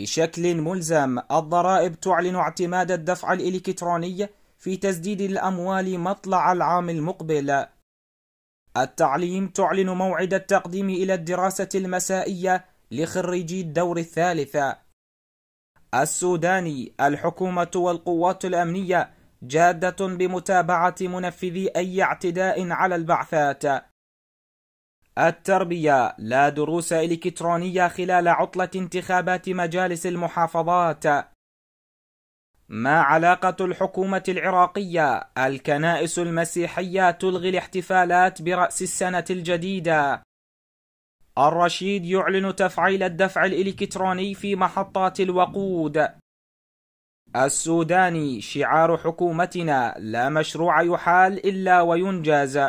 بشكل ملزم الضرائب تعلن اعتماد الدفع الإلكتروني في تسديد الأموال مطلع العام المقبل التعليم تعلن موعد التقديم إلى الدراسة المسائية لخريجي الدور الثالث السوداني الحكومة والقوات الأمنية جادة بمتابعة منفذي أي اعتداء على البعثات التربية لا دروس إلكترونية خلال عطلة انتخابات مجالس المحافظات ما علاقة الحكومة العراقية الكنائس المسيحية تلغي الاحتفالات برأس السنة الجديدة الرشيد يعلن تفعيل الدفع الإلكتروني في محطات الوقود السوداني شعار حكومتنا لا مشروع يحال إلا وينجز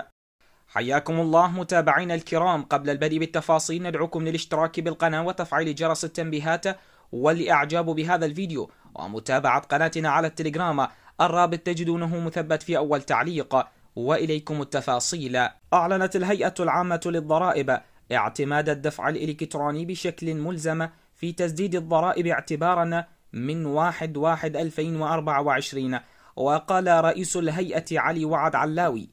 حياكم الله متابعينا الكرام قبل البدء بالتفاصيل ندعوكم للاشتراك بالقناة وتفعيل جرس التنبيهات والإعجاب بهذا الفيديو ومتابعة قناتنا على التليجرام الرابط تجدونه مثبت في أول تعليق وإليكم التفاصيل أعلنت الهيئة العامة للضرائب اعتماد الدفع الإلكتروني بشكل ملزم في تسديد الضرائب اعتبارا من 1/1/2024 وقال رئيس الهيئة علي وعد علاوي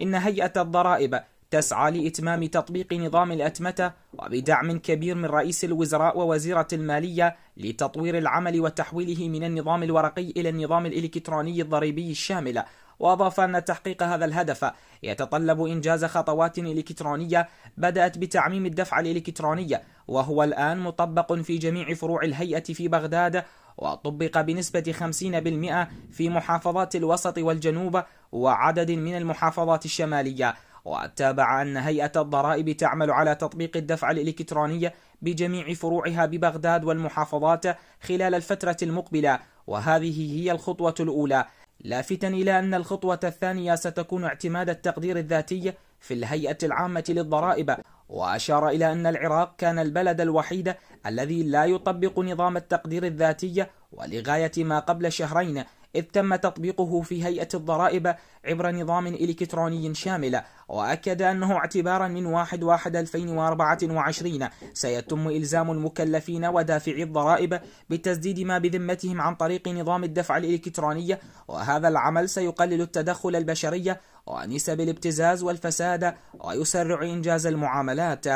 إن هيئة الضرائب تسعى لإتمام تطبيق نظام الأتمتة وبدعم كبير من رئيس الوزراء ووزيرة المالية لتطوير العمل وتحويله من النظام الورقي إلى النظام الإلكتروني الضريبي الشامل وأضاف أن تحقيق هذا الهدف يتطلب إنجاز خطوات إلكترونية بدأت بتعميم الدفع الإلكتروني وهو الآن مطبق في جميع فروع الهيئة في بغداد وطبق بنسبة 50% في محافظات الوسط والجنوب وعدد من المحافظات الشمالية وتابع أن هيئة الضرائب تعمل على تطبيق الدفع الإلكتروني بجميع فروعها ببغداد والمحافظات خلال الفترة المقبلة وهذه هي الخطوة الأولى لافتا إلى أن الخطوة الثانية ستكون اعتماد التقدير الذاتي في الهيئة العامة للضرائب وأشار إلى أن العراق كان البلد الوحيد الذي لا يطبق نظام التقدير الذاتي ولغاية ما قبل شهرين إذ تم تطبيقه في هيئة الضرائب عبر نظام إلكتروني شامل وأكد أنه اعتبارا من 1/1/2024 سيتم إلزام المكلفين ودافعي الضرائب بتسديد ما بذمتهم عن طريق نظام الدفع الإلكتروني وهذا العمل سيقلل التدخل البشري ونسب الابتزاز والفساد ويسرع إنجاز المعاملات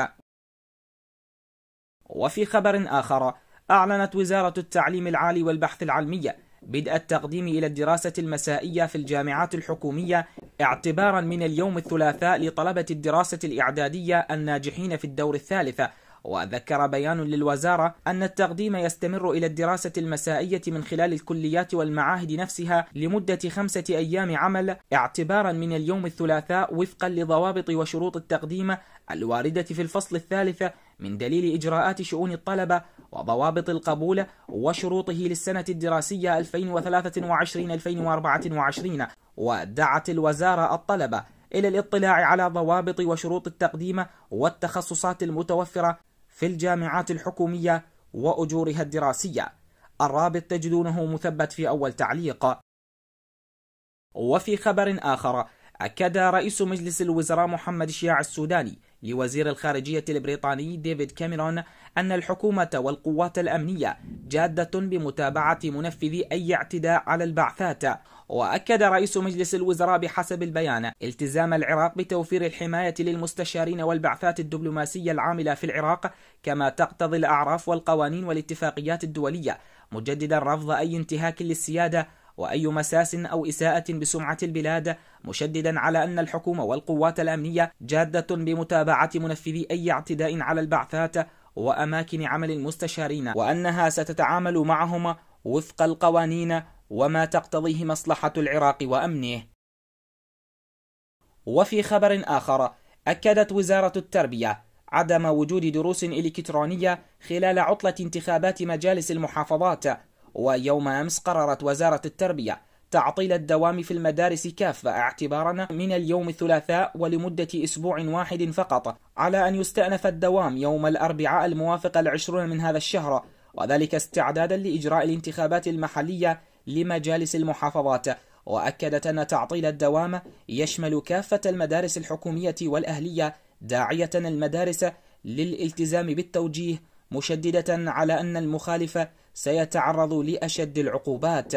وفي خبر آخر أعلنت وزارة التعليم العالي والبحث العلمي بدء التقديم إلى الدراسة المسائية في الجامعات الحكومية اعتبارا من اليوم الثلاثاء لطلبة الدراسة الإعدادية الناجحين في الدور الثالث وذكر بيان للوزارة أن التقديم يستمر إلى الدراسة المسائية من خلال الكليات والمعاهد نفسها لمدة خمسة أيام عمل اعتبارا من اليوم الثلاثاء وفقا لضوابط وشروط التقديم الواردة في الفصل الثالث من دليل إجراءات شؤون الطلبة وضوابط القبول وشروطه للسنة الدراسية 2023-2024 ودعت الوزارة الطلبة إلى الاطلاع على ضوابط وشروط التقديم والتخصصات المتوفرة في الجامعات الحكومية وأجورها الدراسية الرابط تجدونه مثبت في أول تعليق وفي خبر آخر أكد رئيس مجلس الوزراء محمد شياع السوداني لوزير الخارجية البريطاني ديفيد كاميرون أن الحكومة والقوات الأمنية جادة بمتابعة منفذي أي اعتداء على البعثات وأكد رئيس مجلس الوزراء بحسب البيان التزام العراق بتوفير الحماية للمستشارين والبعثات الدبلوماسية العاملة في العراق كما تقتضي الأعراف والقوانين والاتفاقيات الدولية مجددا رفض أي انتهاك للسيادة وأي مساس أو إساءة بسمعة البلاد مشددا على أن الحكومة والقوات الأمنية جادة بمتابعة منفذي أي اعتداء على البعثات وأماكن عمل المستشارين وأنها ستتعامل معهم وفق القوانين وما تقتضيه مصلحة العراق وأمنه وفي خبر آخر أكدت وزارة التربية عدم وجود دروس إلكترونية خلال عطلة انتخابات مجالس المحافظات ويوم أمس قررت وزارة التربية تعطيل الدوام في المدارس كافة اعتبارا من اليوم الثلاثاء ولمدة أسبوع واحد فقط على أن يستأنف الدوام يوم الأربعاء الموافق العشرون من هذا الشهر وذلك استعدادا لإجراء الانتخابات المحلية لمجالس المحافظات وأكدت أن تعطيل الدوام يشمل كافة المدارس الحكومية والأهلية داعية المدارس للالتزام بالتوجيه مشددة على أن المخالفة سيتعرض لأشد العقوبات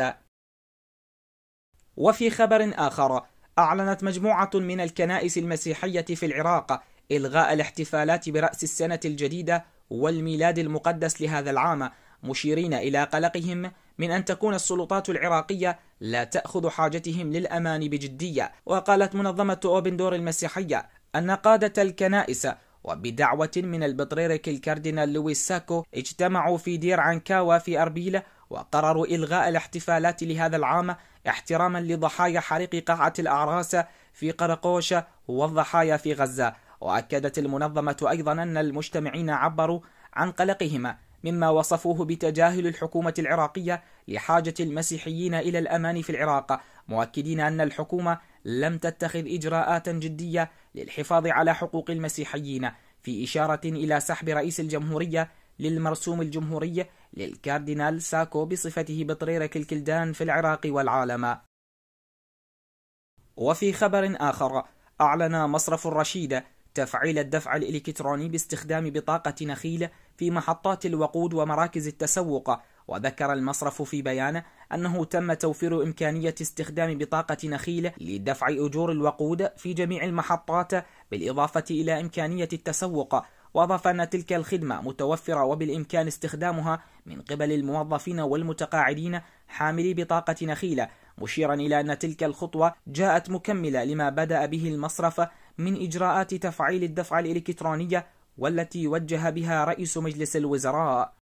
وفي خبر آخر أعلنت مجموعة من الكنائس المسيحية في العراق إلغاء الاحتفالات برأس السنة الجديدة والميلاد المقدس لهذا العام مشيرين إلى قلقهم من أن تكون السلطات العراقية لا تأخذ حاجتهم للأمان بجدية وقالت منظمة أوبن دور المسيحية أن قادة الكنائس وبدعوة من البطريرك الكاردينال لويس ساكو اجتمعوا في دير عنكاوا في أربيلة وقرروا إلغاء الاحتفالات لهذا العام احتراما لضحايا حريق قاعة الأعراس في قرقوشة والضحايا في غزة وأكدت المنظمة أيضا أن المجتمعين عبروا عن قلقهما مما وصفوه بتجاهل الحكومة العراقية لحاجة المسيحيين إلى الأمان في العراق مؤكدين أن الحكومة لم تتخذ إجراءات جدية للحفاظ على حقوق المسيحيين في إشارة إلى سحب رئيس الجمهورية للمرسوم الجمهوري للكاردينال ساكو بصفته بطريرك الكلدان في العراق والعالم وفي خبر آخر أعلن مصرف الرشيد تفعيل الدفع الإلكتروني باستخدام بطاقة نخيل في محطات الوقود ومراكز التسوق وذكر المصرف في بيانه أنه تم توفير إمكانية استخدام بطاقة نخيل لدفع أجور الوقود في جميع المحطات بالإضافة إلى إمكانية التسوق وأضاف أن تلك الخدمة متوفرة وبالإمكان استخدامها من قبل الموظفين والمتقاعدين حاملي بطاقة نخيلة مشيرا إلى أن تلك الخطوة جاءت مكملة لما بدأ به المصرف من إجراءات تفعيل الدفع الإلكترونية والتي وجه بها رئيس مجلس الوزراء